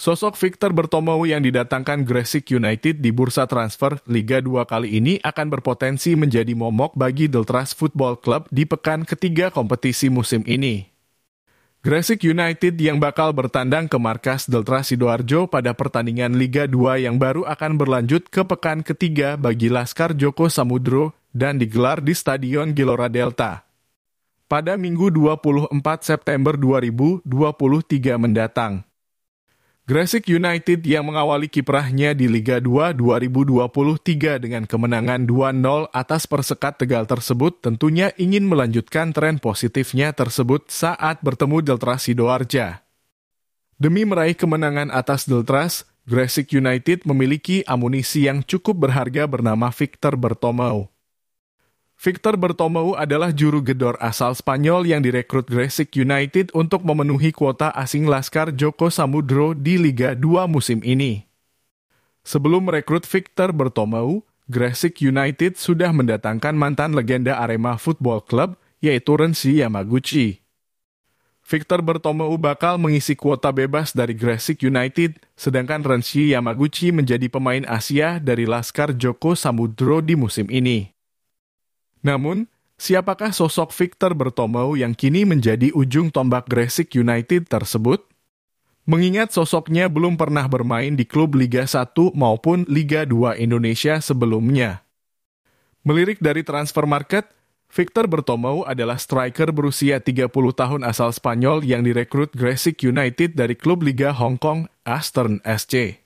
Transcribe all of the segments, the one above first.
Sosok Victor Bertomo yang didatangkan Gresik United di bursa transfer Liga 2 kali ini akan berpotensi menjadi momok bagi Deltras Football Club di pekan ketiga kompetisi musim ini. Gresik United yang bakal bertandang ke markas Deltra Sidoarjo pada pertandingan Liga 2 yang baru akan berlanjut ke pekan ketiga bagi Laskar Joko Samudro dan digelar di Stadion Gelora Delta. Pada Minggu 24 September 2023 mendatang. Gresik United yang mengawali kiprahnya di Liga 2 2023 dengan kemenangan 2-0 atas Persekat Tegal tersebut tentunya ingin melanjutkan tren positifnya tersebut saat bertemu Deltras Sidoarja. Demi meraih kemenangan atas Deltras, Gresik United memiliki amunisi yang cukup berharga bernama Victor Bertomeu. Victor Bertomeu adalah juru gedor asal Spanyol yang direkrut Gresik United untuk memenuhi kuota asing Laskar Joko Samudro di Liga 2 musim ini. Sebelum merekrut Victor Bertomeu, Gresik United sudah mendatangkan mantan legenda Arema Football Club, yaitu Renzi Yamaguchi. Victor Bertomeu bakal mengisi kuota bebas dari Gresik United, sedangkan Renzi Yamaguchi menjadi pemain Asia dari Laskar Joko Samudro di musim ini. Namun, siapakah sosok Victor Bertomeu yang kini menjadi ujung tombak Gresik United tersebut? Mengingat sosoknya belum pernah bermain di klub Liga 1 maupun Liga 2 Indonesia sebelumnya. Melirik dari transfer market, Victor Bertomeu adalah striker berusia 30 tahun asal Spanyol yang direkrut Gresik United dari klub Liga Hong Kong Aston SC.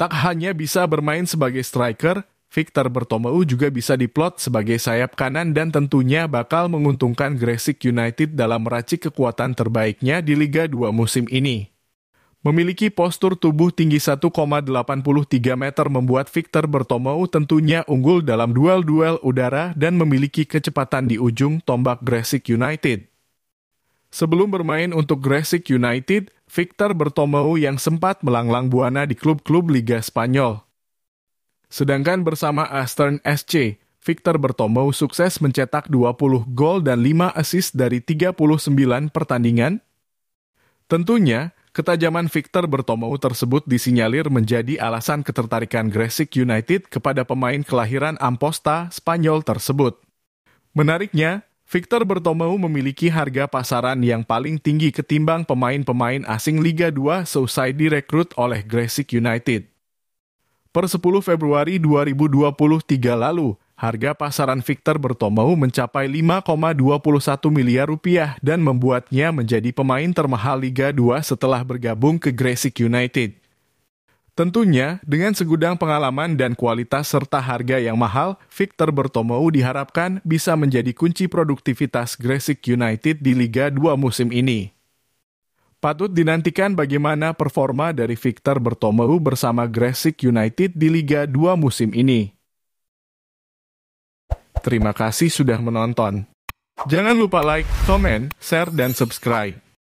Tak hanya bisa bermain sebagai striker, Victor Bertomeu juga bisa diplot sebagai sayap kanan dan tentunya bakal menguntungkan Gresik United dalam meracik kekuatan terbaiknya di Liga 2 musim ini. Memiliki postur tubuh tinggi 1,83 meter membuat Victor Bertomeu tentunya unggul dalam duel-duel udara dan memiliki kecepatan di ujung tombak Gresik United. Sebelum bermain untuk Gresik United, Victor Bertomeu yang sempat melanglang buana di klub-klub Liga Spanyol, Sedangkan bersama Aston SC, Victor Bertombo sukses mencetak 20 gol dan 5 assist dari 39 pertandingan. Tentunya, ketajaman Victor Bertombo tersebut disinyalir menjadi alasan ketertarikan Gresik United kepada pemain kelahiran Amposta, Spanyol tersebut. Menariknya, Victor Bertombo memiliki harga pasaran yang paling tinggi ketimbang pemain-pemain asing Liga 2 seusai direkrut oleh Gresik United. Per 10 Februari 2023 lalu, harga pasaran Victor bertomau mencapai 5,21 miliar rupiah dan membuatnya menjadi pemain termahal Liga 2 setelah bergabung ke Gresik United. Tentunya, dengan segudang pengalaman dan kualitas serta harga yang mahal, Victor Bertomeu diharapkan bisa menjadi kunci produktivitas Gresik United di Liga 2 musim ini. Patut dinantikan bagaimana performa dari Victor Bertomeu bersama Gresik United di Liga 2 musim ini. Terima kasih sudah menonton. Jangan lupa like, comment, share, dan subscribe.